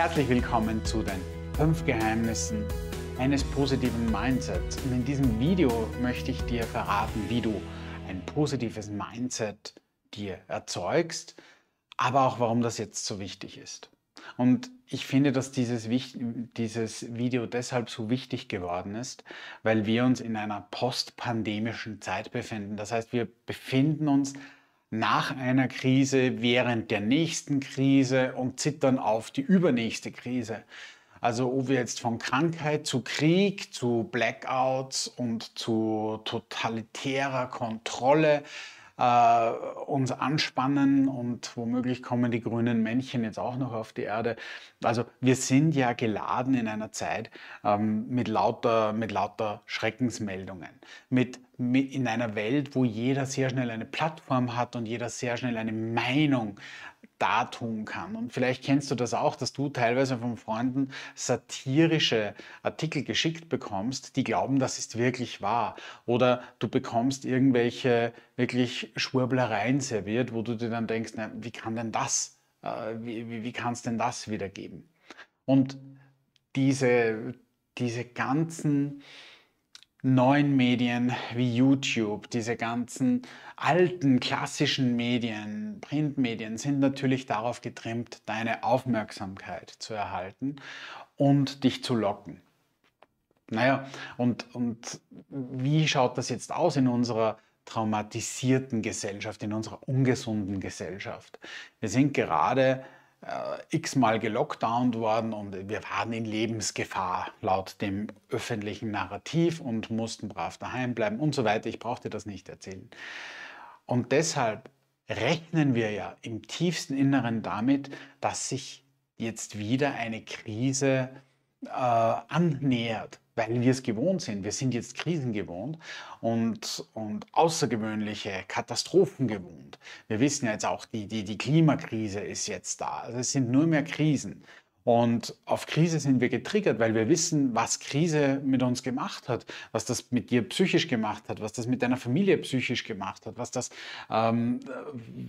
Herzlich willkommen zu den fünf Geheimnissen eines positiven Mindsets. Und in diesem Video möchte ich dir verraten, wie du ein positives Mindset dir erzeugst, aber auch warum das jetzt so wichtig ist. Und ich finde, dass dieses, dieses Video deshalb so wichtig geworden ist, weil wir uns in einer postpandemischen Zeit befinden. Das heißt, wir befinden uns nach einer Krise, während der nächsten Krise und zittern auf die übernächste Krise. Also ob wir jetzt von Krankheit zu Krieg, zu Blackouts und zu totalitärer Kontrolle äh, uns anspannen und womöglich kommen die grünen Männchen jetzt auch noch auf die Erde. Also wir sind ja geladen in einer Zeit ähm, mit, lauter, mit lauter Schreckensmeldungen, mit, mit in einer Welt, wo jeder sehr schnell eine Plattform hat und jeder sehr schnell eine Meinung da tun kann. Und vielleicht kennst du das auch, dass du teilweise von Freunden satirische Artikel geschickt bekommst, die glauben, das ist wirklich wahr. Oder du bekommst irgendwelche wirklich Schwurblereien serviert, wo du dir dann denkst, na, wie kann denn das, äh, wie, wie, wie kann es denn das wiedergeben? Und diese, diese ganzen neuen Medien wie YouTube, diese ganzen alten klassischen Medien, Printmedien sind natürlich darauf getrimmt, deine Aufmerksamkeit zu erhalten und dich zu locken. Naja, und, und wie schaut das jetzt aus in unserer traumatisierten Gesellschaft, in unserer ungesunden Gesellschaft? Wir sind gerade äh, x-mal gelockdownt worden und wir waren in Lebensgefahr laut dem öffentlichen Narrativ und mussten brav daheim bleiben und so weiter. Ich brauchte das nicht erzählen. Und deshalb rechnen wir ja im tiefsten Inneren damit, dass sich jetzt wieder eine Krise äh, annähert, weil wir es gewohnt sind. Wir sind jetzt Krisen gewohnt und, und außergewöhnliche Katastrophen gewohnt. Wir wissen ja jetzt auch, die, die, die Klimakrise ist jetzt da. Also es sind nur mehr Krisen. Und auf Krise sind wir getriggert, weil wir wissen, was Krise mit uns gemacht hat, was das mit dir psychisch gemacht hat, was das mit deiner Familie psychisch gemacht hat, was das, ähm,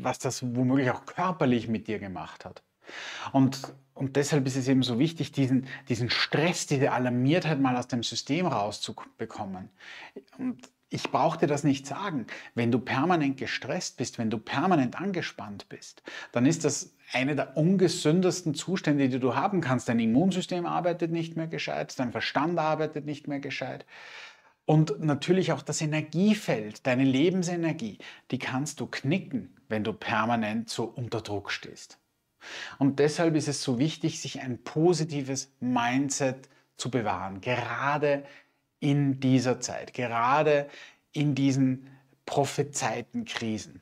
was das womöglich auch körperlich mit dir gemacht hat. Und, und deshalb ist es eben so wichtig, diesen, diesen Stress, diese Alarmiertheit mal aus dem System rauszubekommen. Und ich brauche dir das nicht sagen. Wenn du permanent gestresst bist, wenn du permanent angespannt bist, dann ist das eine der ungesündesten Zustände, die du haben kannst. Dein Immunsystem arbeitet nicht mehr gescheit, dein Verstand arbeitet nicht mehr gescheit. Und natürlich auch das Energiefeld, deine Lebensenergie, die kannst du knicken, wenn du permanent so unter Druck stehst. Und deshalb ist es so wichtig, sich ein positives Mindset zu bewahren, gerade in dieser Zeit, gerade in diesen prophezeiten Krisen.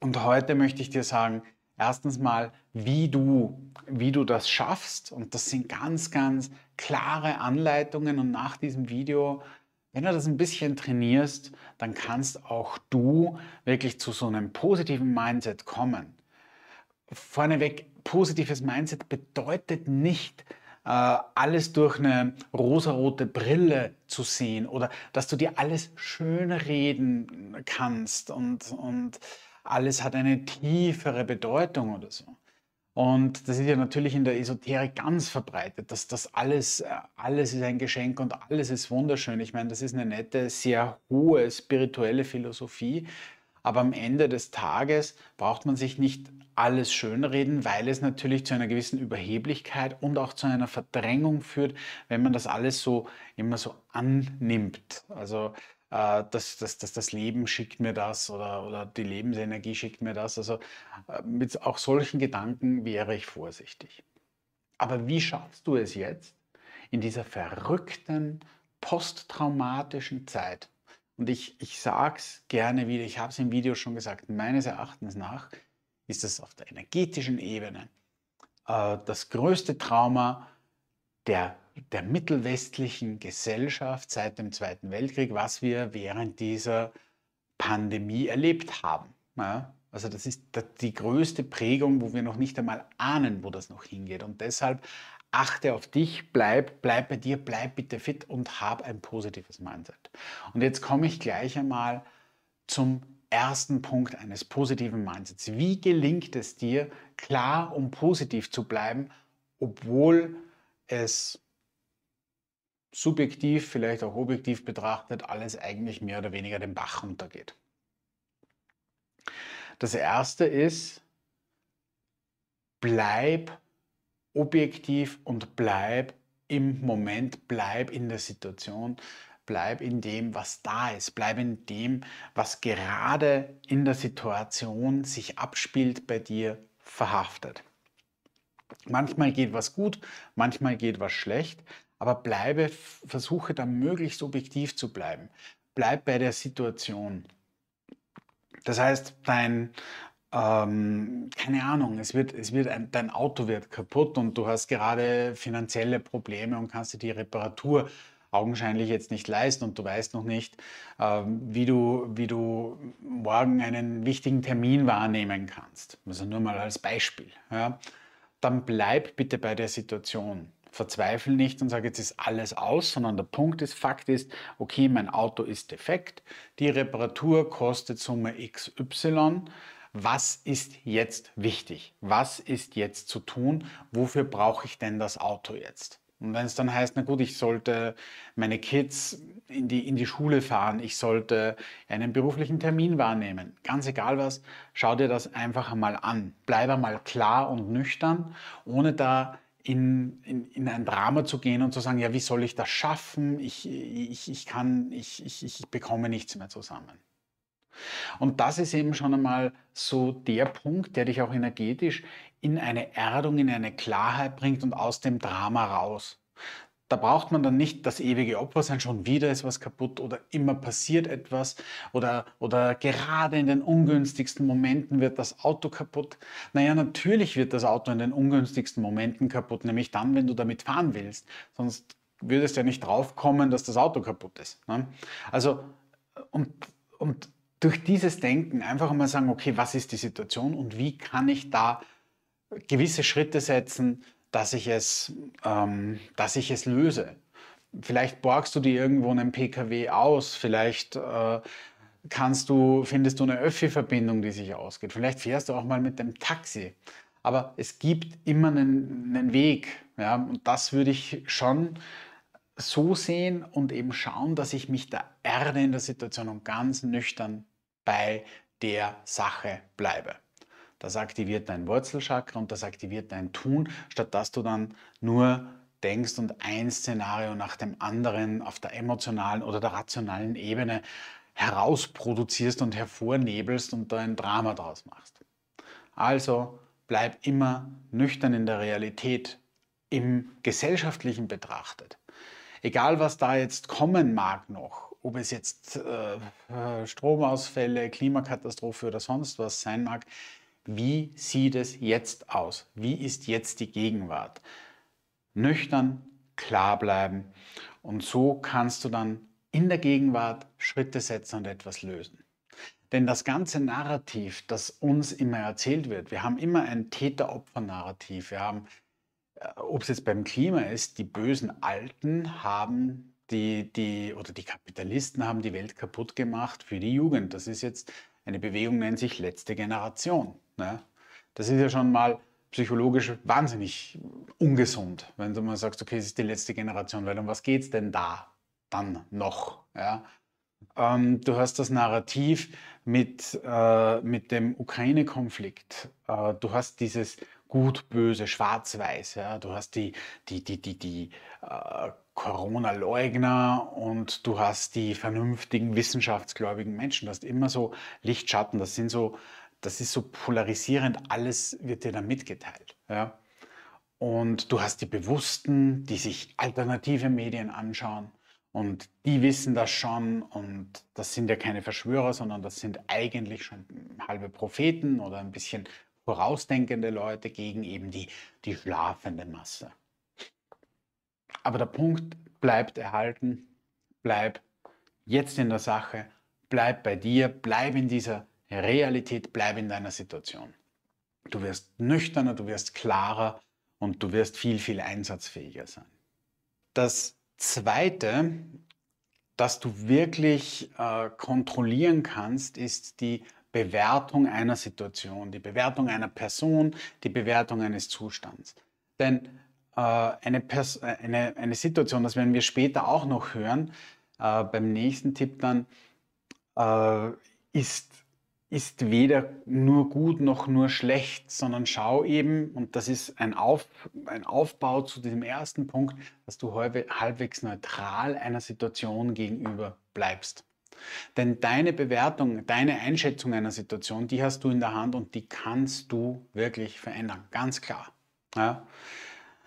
Und heute möchte ich dir sagen, erstens mal, wie du, wie du das schaffst. Und das sind ganz, ganz klare Anleitungen. Und nach diesem Video, wenn du das ein bisschen trainierst, dann kannst auch du wirklich zu so einem positiven Mindset kommen vorneweg, positives Mindset bedeutet nicht, äh, alles durch eine rosarote Brille zu sehen oder dass du dir alles schön reden kannst und, und alles hat eine tiefere Bedeutung oder so. Und das ist ja natürlich in der Esoterik ganz verbreitet, dass das alles, äh, alles ist ein Geschenk und alles ist wunderschön. Ich meine, das ist eine nette, sehr hohe spirituelle Philosophie, aber am Ende des Tages braucht man sich nicht alles schönreden, weil es natürlich zu einer gewissen Überheblichkeit und auch zu einer Verdrängung führt, wenn man das alles so immer so annimmt. Also äh, das, das, das, das Leben schickt mir das oder, oder die Lebensenergie schickt mir das. Also äh, mit auch solchen Gedanken wäre ich vorsichtig. Aber wie schaffst du es jetzt in dieser verrückten, posttraumatischen Zeit? Und ich, ich sage es gerne wieder, ich habe es im Video schon gesagt, meines Erachtens nach ist das auf der energetischen Ebene äh, das größte Trauma der, der mittelwestlichen Gesellschaft seit dem Zweiten Weltkrieg, was wir während dieser Pandemie erlebt haben. Ja? Also das ist die größte Prägung, wo wir noch nicht einmal ahnen, wo das noch hingeht. Und deshalb achte auf dich, bleib, bleib bei dir, bleib bitte fit und hab ein positives Mindset. Und jetzt komme ich gleich einmal zum ersten Punkt eines positiven Mindsets. Wie gelingt es dir, klar und positiv zu bleiben, obwohl es subjektiv, vielleicht auch objektiv betrachtet, alles eigentlich mehr oder weniger den Bach runtergeht? Das erste ist, bleib objektiv und bleib im Moment, bleib in der Situation, bleib in dem, was da ist, bleib in dem, was gerade in der Situation sich abspielt bei dir, verhaftet. Manchmal geht was gut, manchmal geht was schlecht, aber bleibe, versuche da möglichst objektiv zu bleiben. Bleib bei der Situation. Das heißt, dein ähm, keine Ahnung, es wird, es wird ein, dein Auto wird kaputt und du hast gerade finanzielle Probleme und kannst dir die Reparatur augenscheinlich jetzt nicht leisten und du weißt noch nicht, ähm, wie, du, wie du morgen einen wichtigen Termin wahrnehmen kannst. Also nur mal als Beispiel. Ja. Dann bleib bitte bei der Situation. Verzweifle nicht und sage, jetzt ist alles aus, sondern der Punkt ist, Fakt ist, okay, mein Auto ist defekt, die Reparatur kostet Summe XY was ist jetzt wichtig? Was ist jetzt zu tun? Wofür brauche ich denn das Auto jetzt? Und wenn es dann heißt, na gut, ich sollte meine Kids in die, in die Schule fahren, ich sollte einen beruflichen Termin wahrnehmen, ganz egal was, schau dir das einfach einmal an. Bleib einmal klar und nüchtern, ohne da in, in, in ein Drama zu gehen und zu sagen, ja, wie soll ich das schaffen? Ich, ich, ich kann, ich, ich, ich bekomme nichts mehr zusammen. Und das ist eben schon einmal so der Punkt, der dich auch energetisch in eine Erdung, in eine Klarheit bringt und aus dem Drama raus. Da braucht man dann nicht das ewige Opfer sein, schon wieder ist was kaputt oder immer passiert etwas oder, oder gerade in den ungünstigsten Momenten wird das Auto kaputt. Naja, natürlich wird das Auto in den ungünstigsten Momenten kaputt, nämlich dann, wenn du damit fahren willst. Sonst würdest du ja nicht draufkommen, dass das Auto kaputt ist. Ne? Also, und, und durch dieses Denken einfach mal sagen, okay, was ist die Situation und wie kann ich da gewisse Schritte setzen, dass ich es, ähm, dass ich es löse. Vielleicht borgst du dir irgendwo einen PKW aus, vielleicht äh, kannst du, findest du eine Öffi-Verbindung, die sich ausgeht, vielleicht fährst du auch mal mit dem Taxi. Aber es gibt immer einen, einen Weg. Ja? Und das würde ich schon so sehen und eben schauen, dass ich mich da gerne in der Situation und ganz nüchtern bei der Sache bleibe. Das aktiviert dein Wurzelchakra und das aktiviert dein Tun, statt dass du dann nur denkst und ein Szenario nach dem anderen auf der emotionalen oder der rationalen Ebene herausproduzierst und hervornebelst und da ein Drama draus machst. Also bleib immer nüchtern in der Realität, im gesellschaftlichen betrachtet. Egal was da jetzt kommen mag noch ob es jetzt äh, äh, Stromausfälle, Klimakatastrophe oder sonst was sein mag, wie sieht es jetzt aus? Wie ist jetzt die Gegenwart? Nüchtern, klar bleiben und so kannst du dann in der Gegenwart Schritte setzen und etwas lösen. Denn das ganze Narrativ, das uns immer erzählt wird, wir haben immer ein Täter-Opfer-Narrativ. Wir haben, äh, ob es jetzt beim Klima ist, die bösen Alten haben die, die, oder die Kapitalisten haben die Welt kaputt gemacht für die Jugend. Das ist jetzt eine Bewegung, nennt sich letzte Generation. Ne? Das ist ja schon mal psychologisch wahnsinnig ungesund, wenn du mal sagst, okay, es ist die letzte Generation, weil um was geht es denn da dann noch? Ja? Ähm, du hast das Narrativ mit, äh, mit dem Ukraine-Konflikt. Äh, du hast dieses Gut, Böse, Schwarz-Weiß. Ja? Du hast die, die, die, die, die äh, Corona-Leugner und du hast die vernünftigen, wissenschaftsgläubigen Menschen. Du hast immer so Lichtschatten. Das sind so, das ist so polarisierend. Alles wird dir dann mitgeteilt. Ja? Und du hast die Bewussten, die sich alternative Medien anschauen. Und die wissen das schon. Und das sind ja keine Verschwörer, sondern das sind eigentlich schon halbe Propheten oder ein bisschen vorausdenkende Leute gegen eben die, die schlafende Masse. Aber der Punkt bleibt erhalten, bleib jetzt in der Sache, bleib bei dir, bleib in dieser Realität, bleib in deiner Situation. Du wirst nüchterner, du wirst klarer und du wirst viel, viel einsatzfähiger sein. Das Zweite, das du wirklich äh, kontrollieren kannst, ist die Bewertung einer Situation, die Bewertung einer Person, die Bewertung eines Zustands. Denn äh, eine, Pers äh, eine, eine Situation, das werden wir später auch noch hören, äh, beim nächsten Tipp dann, äh, ist, ist weder nur gut noch nur schlecht, sondern schau eben, und das ist ein, Auf, ein Aufbau zu diesem ersten Punkt, dass du halbwegs neutral einer Situation gegenüber bleibst. Denn deine Bewertung, deine Einschätzung einer Situation, die hast du in der Hand und die kannst du wirklich verändern, ganz klar. Ja?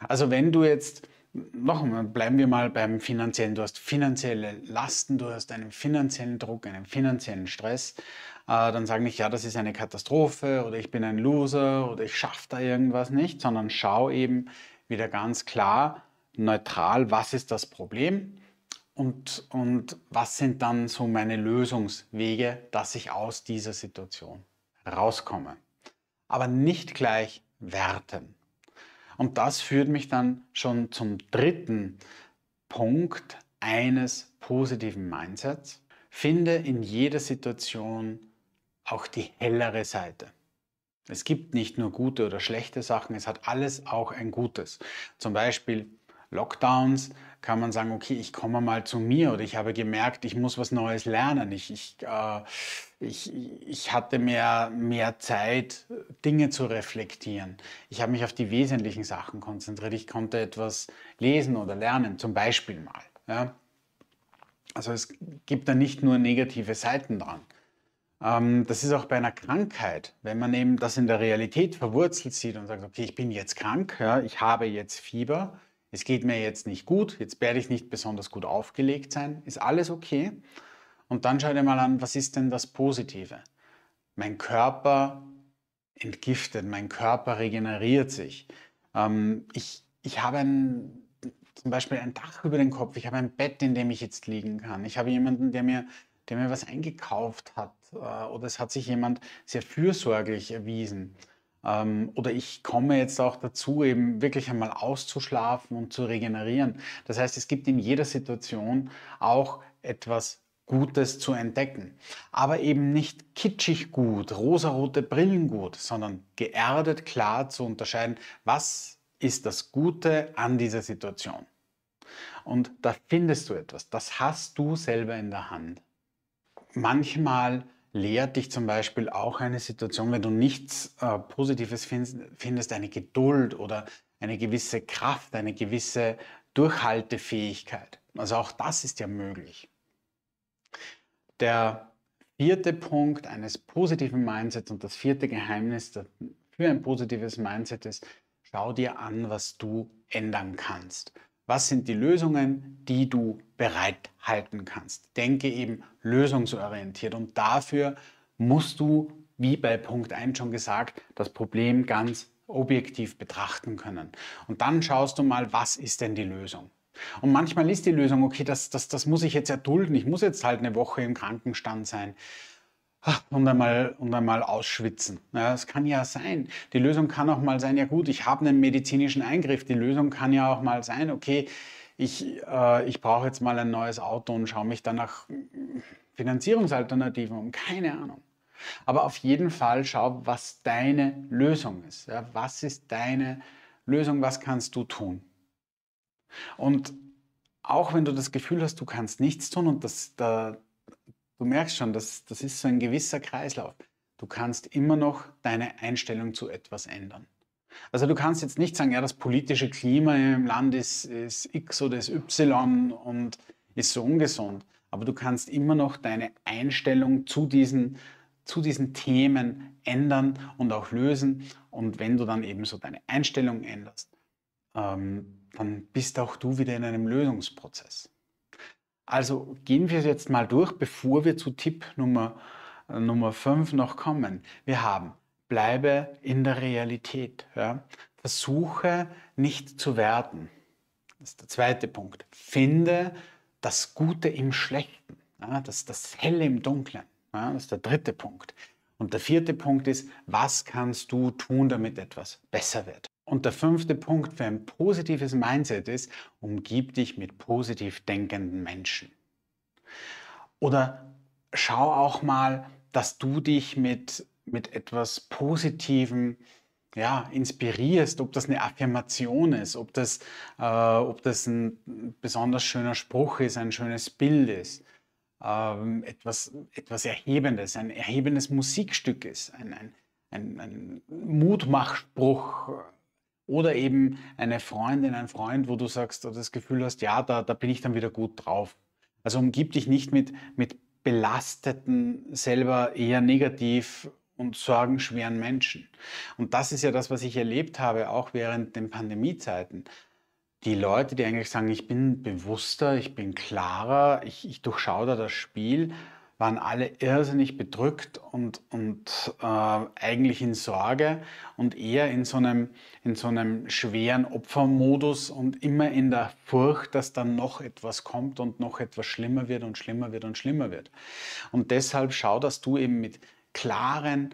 Also wenn du jetzt, noch einmal, bleiben wir mal beim finanziellen, du hast finanzielle Lasten, du hast einen finanziellen Druck, einen finanziellen Stress, äh, dann sag nicht, ja, das ist eine Katastrophe oder ich bin ein Loser oder ich schaffe da irgendwas nicht, sondern schau eben wieder ganz klar, neutral, was ist das Problem und, und was sind dann so meine Lösungswege, dass ich aus dieser Situation rauskomme. Aber nicht gleich werten. Und das führt mich dann schon zum dritten Punkt eines positiven Mindsets. Finde in jeder Situation auch die hellere Seite. Es gibt nicht nur gute oder schlechte Sachen, es hat alles auch ein Gutes. Zum Beispiel Lockdowns kann man sagen, okay, ich komme mal zu mir oder ich habe gemerkt, ich muss was Neues lernen. Ich, ich, äh, ich, ich hatte mehr, mehr Zeit, Dinge zu reflektieren. Ich habe mich auf die wesentlichen Sachen konzentriert. Ich konnte etwas lesen oder lernen, zum Beispiel mal. Ja? Also es gibt da nicht nur negative Seiten dran ähm, das ist auch bei einer Krankheit, wenn man eben das in der Realität verwurzelt sieht und sagt, okay, ich bin jetzt krank, ja, ich habe jetzt Fieber, es geht mir jetzt nicht gut, jetzt werde ich nicht besonders gut aufgelegt sein, ist alles okay. Und dann schau dir mal an, was ist denn das Positive? Mein Körper entgiftet, mein Körper regeneriert sich. Ähm, ich, ich habe ein, zum Beispiel ein Dach über den Kopf, ich habe ein Bett, in dem ich jetzt liegen kann. Ich habe jemanden, der mir, der mir was eingekauft hat äh, oder es hat sich jemand sehr fürsorglich erwiesen. Ähm, oder ich komme jetzt auch dazu, eben wirklich einmal auszuschlafen und zu regenerieren. Das heißt, es gibt in jeder Situation auch etwas Gutes zu entdecken. Aber eben nicht kitschig gut, rosarote Brillen gut, sondern geerdet klar zu unterscheiden, was ist das Gute an dieser Situation. Und da findest du etwas, das hast du selber in der Hand. Manchmal lehrt dich zum Beispiel auch eine Situation, wenn du nichts äh, Positives findest, findest, eine Geduld oder eine gewisse Kraft, eine gewisse Durchhaltefähigkeit. Also auch das ist ja möglich. Der vierte Punkt eines positiven Mindsets und das vierte Geheimnis für ein positives Mindset ist, schau dir an, was du ändern kannst was sind die Lösungen, die du bereithalten kannst. Denke eben lösungsorientiert und dafür musst du, wie bei Punkt 1 schon gesagt, das Problem ganz objektiv betrachten können. Und dann schaust du mal, was ist denn die Lösung? Und manchmal ist die Lösung, okay, das, das, das muss ich jetzt erdulden, ich muss jetzt halt eine Woche im Krankenstand sein. Ah, und einmal, und einmal ausschwitzen. Es ja, kann ja sein. Die Lösung kann auch mal sein, ja gut, ich habe einen medizinischen Eingriff. Die Lösung kann ja auch mal sein, okay, ich, äh, ich brauche jetzt mal ein neues Auto und schaue mich dann nach äh, Finanzierungsalternativen um. Keine Ahnung. Aber auf jeden Fall schau, was deine Lösung ist. Ja, was ist deine Lösung? Was kannst du tun? Und auch wenn du das Gefühl hast, du kannst nichts tun und das, da, du merkst schon, das, das ist so ein gewisser Kreislauf. Du kannst immer noch deine Einstellung zu etwas ändern. Also du kannst jetzt nicht sagen, ja, das politische Klima im Land ist, ist X oder ist Y und ist so ungesund. Aber du kannst immer noch deine Einstellung zu diesen, zu diesen Themen ändern und auch lösen. Und wenn du dann eben so deine Einstellung änderst, ähm, dann bist auch du wieder in einem Lösungsprozess. Also gehen wir jetzt mal durch, bevor wir zu Tipp Nummer, äh, Nummer 5 noch kommen. Wir haben, bleibe in der Realität. Ja? Versuche nicht zu werden. Das ist der zweite Punkt. Finde das Gute im Schlechten, ja? das, das Helle im Dunklen. Ja? Das ist der dritte Punkt. Und der vierte Punkt ist, was kannst du tun, damit etwas besser wird? Und der fünfte Punkt für ein positives Mindset ist, umgib dich mit positiv denkenden Menschen. Oder schau auch mal, dass du dich mit, mit etwas Positivem ja, inspirierst, ob das eine Affirmation ist, ob das, äh, ob das ein besonders schöner Spruch ist, ein schönes Bild ist, ähm, etwas, etwas Erhebendes, ein erhebendes Musikstück ist, ein, ein, ein, ein Mutmachspruch, oder eben eine Freundin, ein Freund, wo du sagst, oder das Gefühl hast, ja, da, da bin ich dann wieder gut drauf. Also umgib dich nicht mit, mit belasteten, selber eher negativ und sorgenschweren Menschen. Und das ist ja das, was ich erlebt habe, auch während den Pandemiezeiten. Die Leute, die eigentlich sagen, ich bin bewusster, ich bin klarer, ich, ich durchschaue da das Spiel, waren alle irrsinnig bedrückt und, und äh, eigentlich in Sorge und eher in so, einem, in so einem schweren Opfermodus und immer in der Furcht, dass dann noch etwas kommt und noch etwas schlimmer wird und schlimmer wird und schlimmer wird. Und deshalb schau, dass du eben mit klaren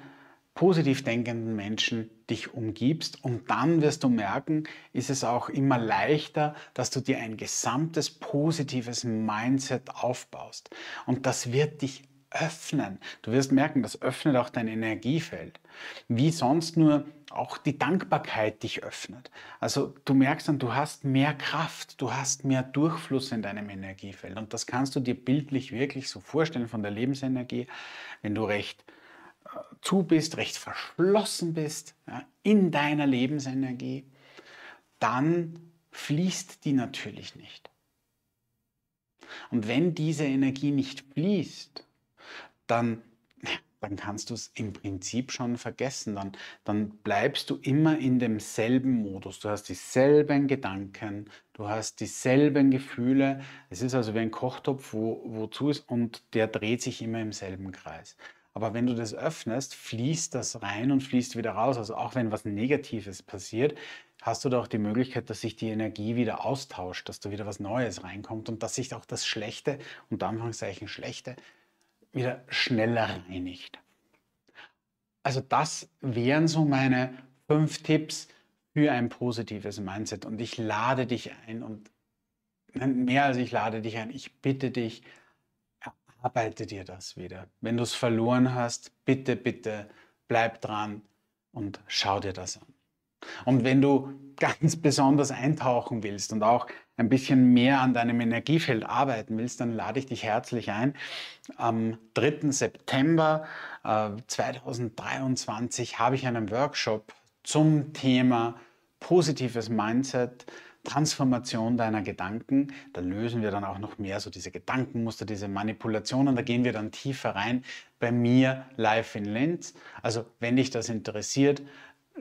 positiv denkenden Menschen dich umgibst und dann wirst du merken, ist es auch immer leichter, dass du dir ein gesamtes positives Mindset aufbaust. Und das wird dich öffnen. Du wirst merken, das öffnet auch dein Energiefeld. Wie sonst nur auch die Dankbarkeit dich öffnet. Also du merkst dann, du hast mehr Kraft, du hast mehr Durchfluss in deinem Energiefeld. Und das kannst du dir bildlich wirklich so vorstellen von der Lebensenergie, wenn du recht zu bist, recht verschlossen bist ja, in deiner Lebensenergie, dann fließt die natürlich nicht. Und wenn diese Energie nicht fließt, dann, dann kannst du es im Prinzip schon vergessen. Dann, dann bleibst du immer in demselben Modus. Du hast dieselben Gedanken, du hast dieselben Gefühle. Es ist also wie ein Kochtopf, wo, wozu ist, und der dreht sich immer im selben Kreis. Aber wenn du das öffnest, fließt das rein und fließt wieder raus. Also auch wenn was Negatives passiert, hast du da auch die Möglichkeit, dass sich die Energie wieder austauscht, dass da wieder was Neues reinkommt und dass sich auch das Schlechte, unter Anführungszeichen Schlechte, wieder schneller reinigt. Also das wären so meine fünf Tipps für ein positives Mindset. Und ich lade dich ein und ne, mehr als ich lade dich ein, ich bitte dich, arbeite dir das wieder. Wenn du es verloren hast, bitte, bitte bleib dran und schau dir das an. Und wenn du ganz besonders eintauchen willst und auch ein bisschen mehr an deinem Energiefeld arbeiten willst, dann lade ich dich herzlich ein. Am 3. September 2023 äh, habe ich einen Workshop zum Thema positives Mindset Transformation deiner Gedanken. Da lösen wir dann auch noch mehr so diese Gedankenmuster, diese Manipulationen. Da gehen wir dann tiefer rein bei mir live in Linz. Also wenn dich das interessiert,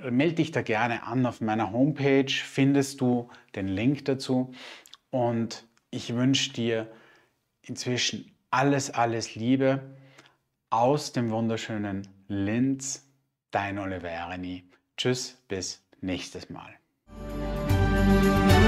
äh, melde dich da gerne an. Auf meiner Homepage findest du den Link dazu. Und ich wünsche dir inzwischen alles, alles Liebe aus dem wunderschönen Linz. Dein Oliverini. Tschüss, bis nächstes Mal. you.